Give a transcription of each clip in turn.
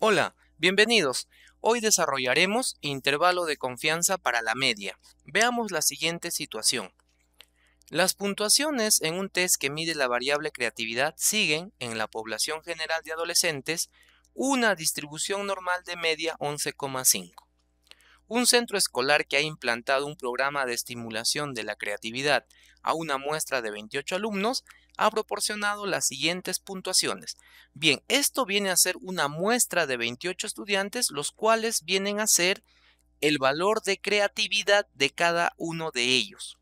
Hola, bienvenidos. Hoy desarrollaremos intervalo de confianza para la media. Veamos la siguiente situación. Las puntuaciones en un test que mide la variable creatividad siguen, en la población general de adolescentes, una distribución normal de media 11,5 un centro escolar que ha implantado un programa de estimulación de la creatividad a una muestra de 28 alumnos ha proporcionado las siguientes puntuaciones. Bien, esto viene a ser una muestra de 28 estudiantes, los cuales vienen a ser el valor de creatividad de cada uno de ellos.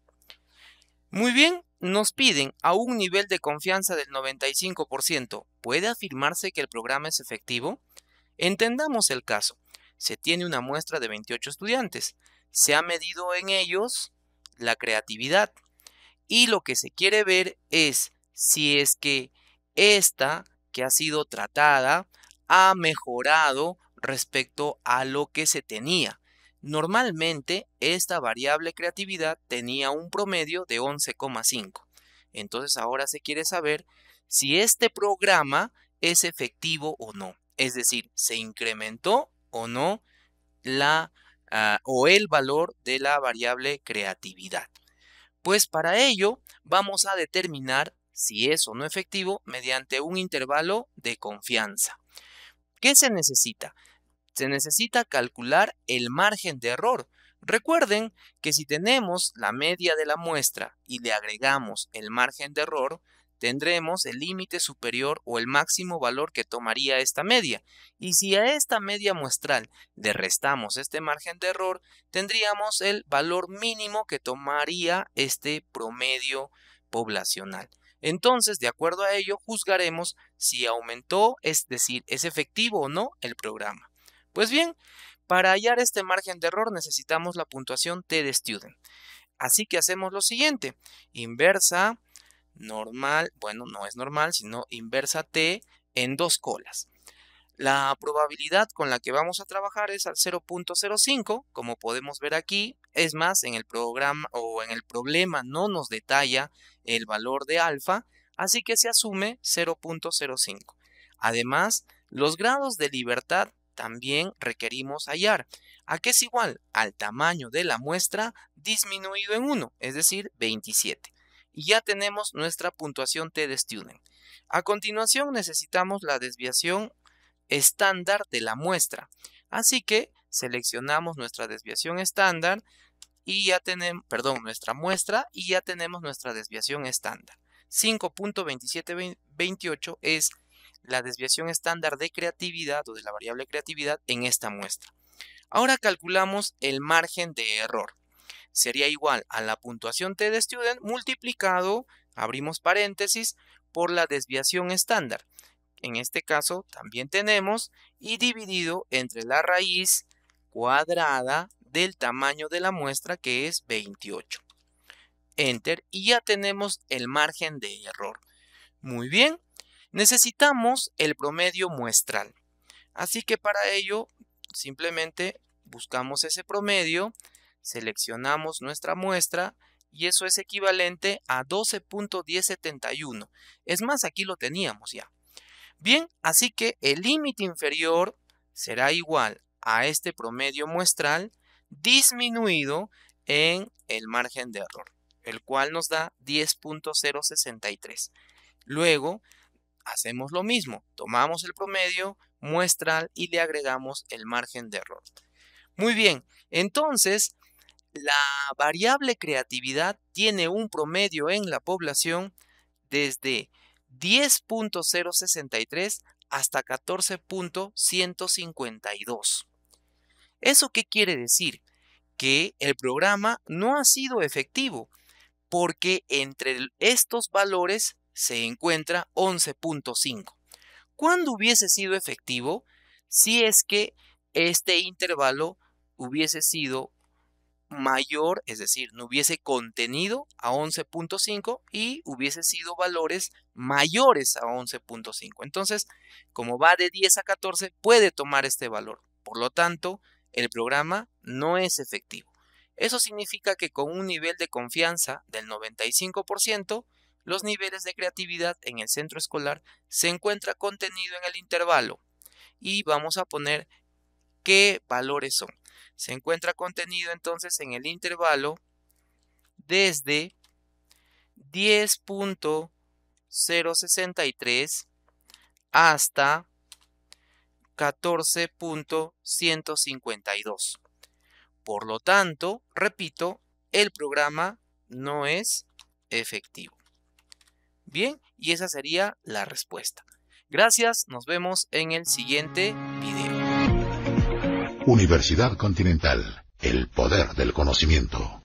Muy bien, nos piden a un nivel de confianza del 95%. ¿Puede afirmarse que el programa es efectivo? Entendamos el caso se tiene una muestra de 28 estudiantes. Se ha medido en ellos la creatividad. Y lo que se quiere ver es si es que esta que ha sido tratada ha mejorado respecto a lo que se tenía. Normalmente esta variable creatividad tenía un promedio de 11,5. Entonces ahora se quiere saber si este programa es efectivo o no. Es decir, se incrementó o no la ah, o el valor de la variable creatividad. Pues para ello vamos a determinar si es o no efectivo mediante un intervalo de confianza. ¿Qué se necesita? Se necesita calcular el margen de error. Recuerden que si tenemos la media de la muestra y le agregamos el margen de error, tendremos el límite superior o el máximo valor que tomaría esta media. Y si a esta media muestral le restamos este margen de error, tendríamos el valor mínimo que tomaría este promedio poblacional. Entonces, de acuerdo a ello, juzgaremos si aumentó, es decir, es efectivo o no el programa. Pues bien, para hallar este margen de error necesitamos la puntuación T de Student. Así que hacemos lo siguiente, inversa normal, bueno, no es normal, sino inversa t en dos colas. La probabilidad con la que vamos a trabajar es al 0.05, como podemos ver aquí. Es más, en el programa o en el problema no nos detalla el valor de alfa, así que se asume 0.05. Además, los grados de libertad también requerimos hallar. ¿A qué es igual? Al tamaño de la muestra disminuido en 1, es decir, 27 y ya tenemos nuestra puntuación T de Student. A continuación necesitamos la desviación estándar de la muestra. Así que seleccionamos nuestra desviación estándar y ya tenemos, perdón, nuestra muestra y ya tenemos nuestra desviación estándar. 5.2728 es la desviación estándar de creatividad o de la variable creatividad en esta muestra. Ahora calculamos el margen de error sería igual a la puntuación T de student multiplicado, abrimos paréntesis, por la desviación estándar. En este caso también tenemos y dividido entre la raíz cuadrada del tamaño de la muestra que es 28. Enter y ya tenemos el margen de error. Muy bien, necesitamos el promedio muestral. Así que para ello simplemente buscamos ese promedio seleccionamos nuestra muestra y eso es equivalente a 12.1071. Es más, aquí lo teníamos ya. Bien, así que el límite inferior será igual a este promedio muestral disminuido en el margen de error, el cual nos da 10.063. Luego, hacemos lo mismo, tomamos el promedio muestral y le agregamos el margen de error. Muy bien, entonces la variable creatividad tiene un promedio en la población desde 10.063 hasta 14.152. ¿Eso qué quiere decir? Que el programa no ha sido efectivo porque entre estos valores se encuentra 11.5. ¿Cuándo hubiese sido efectivo? Si es que este intervalo hubiese sido mayor, es decir, no hubiese contenido a 11.5 y hubiese sido valores mayores a 11.5. Entonces, como va de 10 a 14, puede tomar este valor. Por lo tanto, el programa no es efectivo. Eso significa que con un nivel de confianza del 95%, los niveles de creatividad en el centro escolar se encuentra contenido en el intervalo. Y vamos a poner qué valores son se encuentra contenido entonces en el intervalo desde 10.063 hasta 14.152. Por lo tanto, repito, el programa no es efectivo. Bien, y esa sería la respuesta. Gracias, nos vemos en el siguiente video. Universidad Continental, el poder del conocimiento.